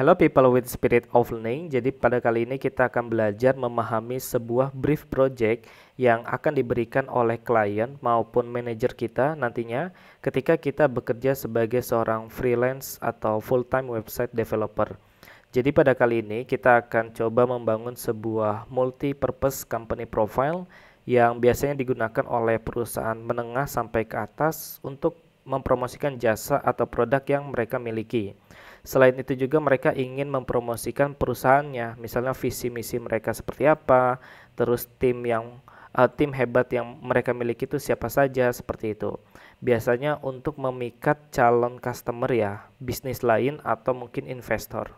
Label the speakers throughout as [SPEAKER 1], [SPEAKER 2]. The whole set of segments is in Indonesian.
[SPEAKER 1] Hello people with spirit of learning. Jadi pada kali ini kita akan belajar memahami sebuah brief project yang akan diberikan oleh klien maupun manajer kita nantinya ketika kita bekerja sebagai seorang freelance atau full time website developer. Jadi pada kali ini kita akan coba membangun sebuah multi purpose company profile yang biasanya digunakan oleh perusahaan menengah sampai ke atas untuk mempromosikan jasa atau produk yang mereka miliki. Selain itu juga mereka ingin mempromosikan perusahaannya, misalnya visi misi mereka seperti apa, terus tim yang uh, tim hebat yang mereka miliki itu siapa saja seperti itu. Biasanya untuk memikat calon customer ya, bisnis lain atau mungkin investor.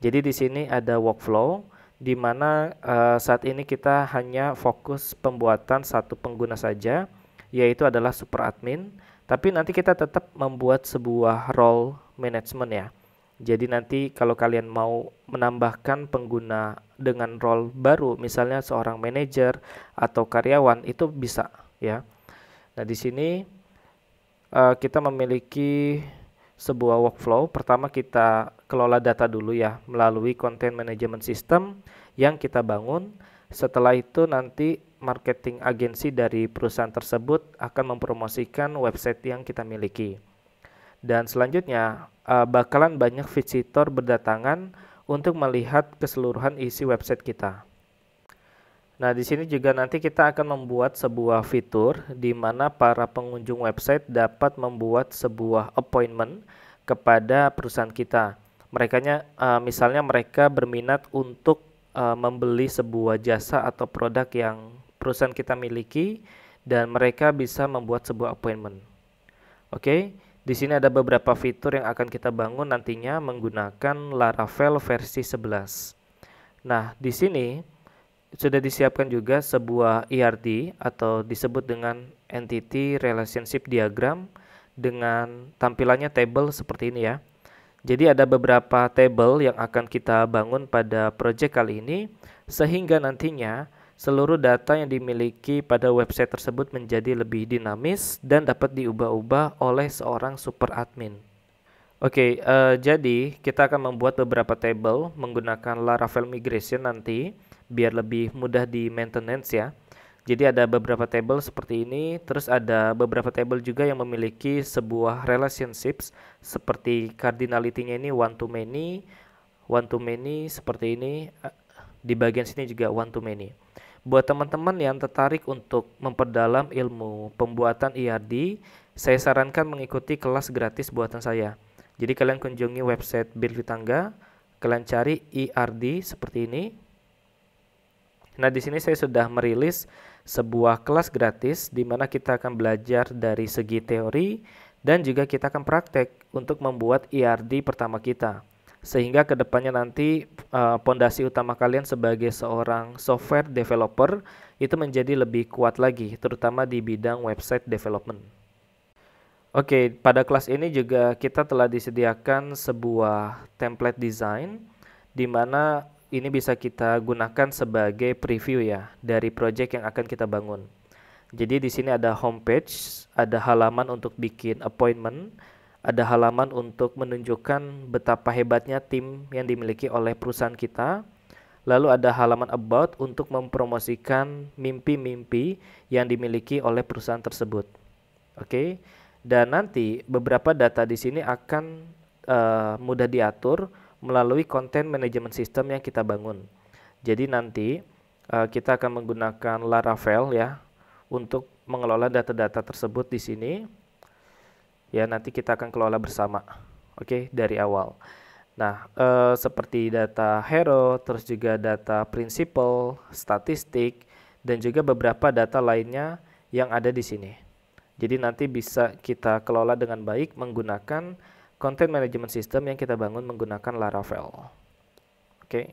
[SPEAKER 1] Jadi di sini ada workflow di mana uh, saat ini kita hanya fokus pembuatan satu pengguna saja yaitu adalah super admin, tapi nanti kita tetap membuat sebuah role management ya. Jadi nanti kalau kalian mau menambahkan pengguna dengan role baru, misalnya seorang manajer atau karyawan itu bisa ya. Nah, di sini uh, kita memiliki sebuah workflow. Pertama kita kelola data dulu ya melalui content management system yang kita bangun. Setelah itu nanti marketing agensi dari perusahaan tersebut akan mempromosikan website yang kita miliki. Dan selanjutnya, uh, bakalan banyak visitor berdatangan untuk melihat keseluruhan isi website kita. Nah, di sini juga nanti kita akan membuat sebuah fitur di mana para pengunjung website dapat membuat sebuah appointment kepada perusahaan kita. Mereka eh, misalnya mereka berminat untuk eh, membeli sebuah jasa atau produk yang perusahaan kita miliki dan mereka bisa membuat sebuah appointment. Oke. Okay? Di sini ada beberapa fitur yang akan kita bangun nantinya menggunakan Laravel versi 11. Nah, di sini sudah disiapkan juga sebuah ERD atau disebut dengan Entity Relationship Diagram dengan tampilannya table seperti ini ya. Jadi ada beberapa table yang akan kita bangun pada project kali ini sehingga nantinya seluruh data yang dimiliki pada website tersebut menjadi lebih dinamis dan dapat diubah-ubah oleh seorang super admin. Oke, okay, uh, eh, jadi kita akan membuat beberapa table menggunakan Laravel Migration nanti biar lebih mudah di maintenance ya. Jadi ada beberapa table seperti ini, terus ada beberapa table juga yang memiliki sebuah relationships seperti cardinality-nya ini one to many, one to many seperti ini, eh, di bagian sini juga one to many. Buat teman-teman yang tertarik untuk memperdalam ilmu pembuatan IRD, saya sarankan mengikuti kelas gratis buatan saya. Jadi kalian kunjungi website Birvitangga, kalian cari IRD seperti ini. Nah, di sini saya sudah merilis sebuah kelas gratis di mana kita akan belajar dari segi teori dan juga kita akan praktek untuk membuat IRD pertama kita. Sehingga kedepannya nanti Eh, pondasi uh, utama kalian sebagai seorang software developer itu menjadi lebih kuat lagi, terutama di bidang website development. Oke, okay, pada kelas ini juga kita telah disediakan sebuah template design di mana ini bisa kita gunakan sebagai preview ya dari project yang akan kita bangun. Jadi di sini ada homepage, ada halaman untuk bikin appointment, ada halaman untuk menunjukkan betapa hebatnya tim yang dimiliki oleh perusahaan kita. Lalu ada halaman about untuk mempromosikan mimpi-mimpi yang dimiliki oleh perusahaan tersebut. Oke. Okay? Dan nanti beberapa data di sini akan uh, mudah diatur melalui konten manajemen sistem yang kita bangun. Jadi nanti uh, kita akan menggunakan Laravel ya untuk mengelola data-data tersebut di sini ya nanti kita akan kelola bersama oke okay, dari awal nah eh, seperti data hero terus juga data principal, statistik dan juga beberapa data lainnya yang ada di sini jadi nanti bisa kita kelola dengan baik menggunakan content management system yang kita bangun menggunakan Laravel oke okay.